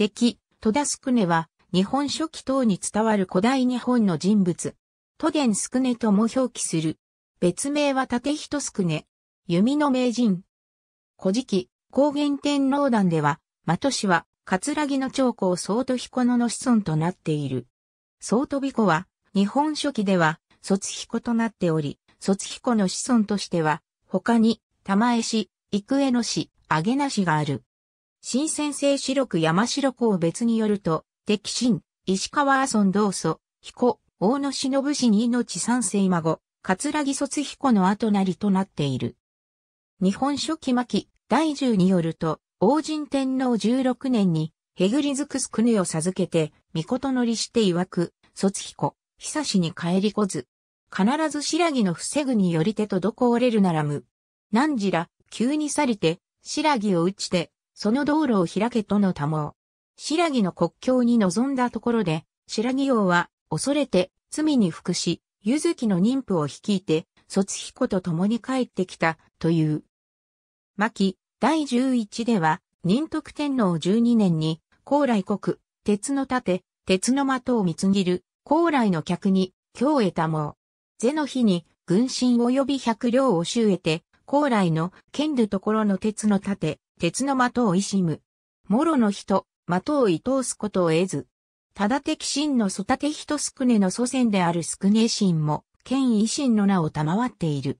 敵、戸田宿根は、日本書紀等に伝わる古代日本の人物。都伝宿根とも表記する。別名は立人宿根。弓の名人。古事記、高原天皇団では、的氏は、葛城の長公総都彦野の子孫となっている。総都彦は、日本書紀では、卒彦となっており、卒彦の子孫としては、他に、玉江氏、幾重野氏、揚な氏がある。新鮮性白く山城港別によると、敵心、石川阿村同祖、彦、大野忍氏に命三世孫、桂木卒彦の後なりとなっている。日本書紀巻、第十によると、王神天皇16年に、へぐりづくす国を授けて、御事乗りして曰く、卒彦、久しに帰りこず。必ず白木の防ぐにより手とどこ折れるならむ。何時ら、急に去りて、白木を打ちて、その道路を開けとの多忙。白木の国境に臨んだところで、白木王は、恐れて、罪に服し、ゆずきの妊婦を率いて、卒彦と共に帰ってきた、という。巻、第十一では、仁徳天皇十二年に、高来国、鉄の盾、鉄の的を貢ぎる、高来の客に、京へ多忙。是の日に、軍神及び百両を収えて、高来の剣るところの鉄の盾、鉄の的をいしむ。諸の人、的をい通すことを得ず。ただ敵神の育て人すくねの祖先であるすくね神も、県維新の名を賜っている。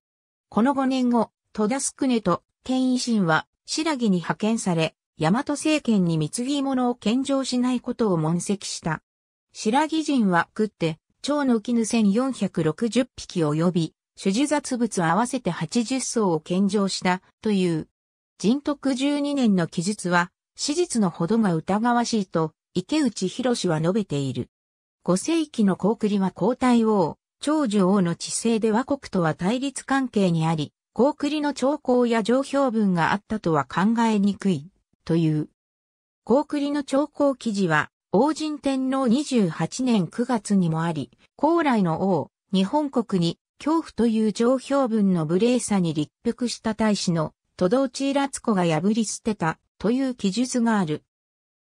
この5年後、戸田すくねと県維新は、白木に派遣され、大和政権に貢ぎ物を献上しないことを問責した。白木人は食って、蝶の絹1460匹及び、種樹雑物合わせて80層を献上したという人徳12年の記述は、史実のほどが疑わしいと、池内博は述べている。5世紀の高栗は皇太王、長寿王の治世で倭国とは対立関係にあり、高栗の兆候や上評文があったとは考えにくい、という。高栗の兆候記事は、王神天皇28年9月にもあり、高麗の王、日本国に、恐怖という上評文の無礼さに立腹した大使の都道地らつ子が破り捨てたという記述がある。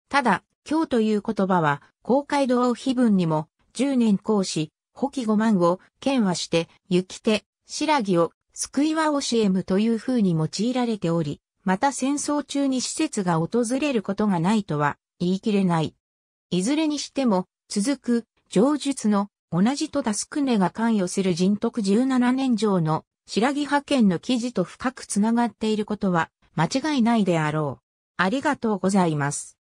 ただ、今日という言葉は、公会堂碑文にも、十年講師、補記五万を、剣はして、行き手、白木を、救いは教えむという風に用いられており、また戦争中に施設が訪れることがないとは言い切れない。いずれにしても、続く、上述の同じ戸田宿根が関与する人徳十七年上の白木派遣の記事と深くつながっていることは間違いないであろう。ありがとうございます。